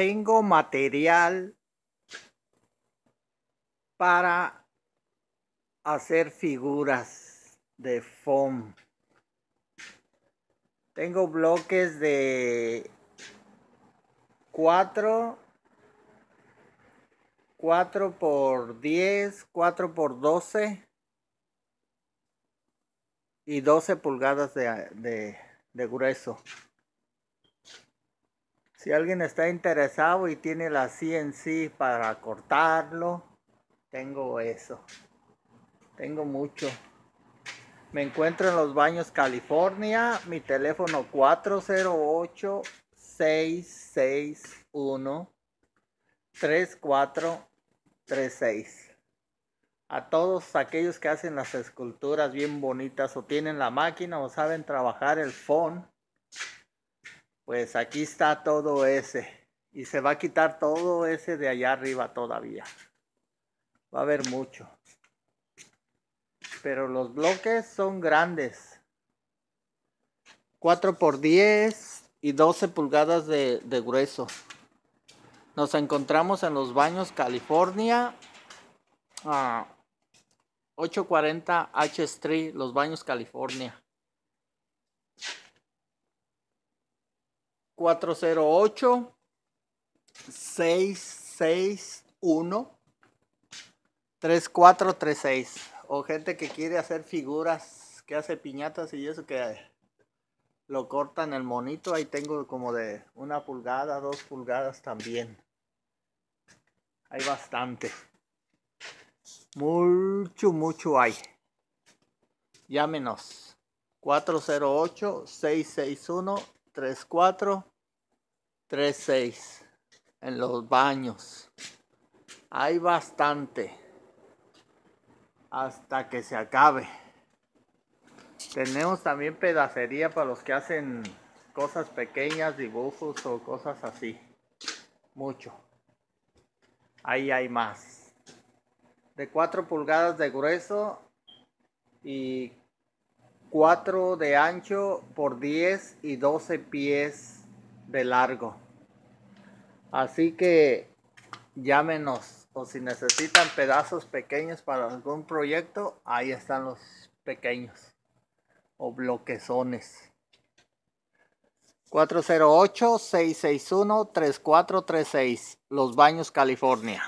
tengo material para hacer figuras de foam. Tengo bloques de 4, 4 por 10, 4 por 12 y 12 pulgadas de, de, de grueso. Si alguien está interesado y tiene la CNC para cortarlo, tengo eso. Tengo mucho. Me encuentro en los baños California. Mi teléfono 408 661 3436. A todos aquellos que hacen las esculturas bien bonitas o tienen la máquina o saben trabajar el phone pues aquí está todo ese. Y se va a quitar todo ese de allá arriba todavía. Va a haber mucho. Pero los bloques son grandes. 4 por 10 y 12 pulgadas de, de grueso. Nos encontramos en los baños California. 840 H Street, Los Baños, California. 408 661 3436 o gente que quiere hacer figuras, que hace piñatas y eso que lo corta en el monito, ahí tengo como de una pulgada, dos pulgadas también. Hay bastante. Mucho, mucho hay. Llámenos. 408-661-3436. 3.6 en los baños. Hay bastante hasta que se acabe. Tenemos también pedacería para los que hacen cosas pequeñas, dibujos o cosas así. Mucho. Ahí hay más. De 4 pulgadas de grueso y 4 de ancho por 10 y 12 pies de largo. Así que llámenos o si necesitan pedazos pequeños para algún proyecto, ahí están los pequeños o bloquezones. 408-661-3436, Los Baños, California.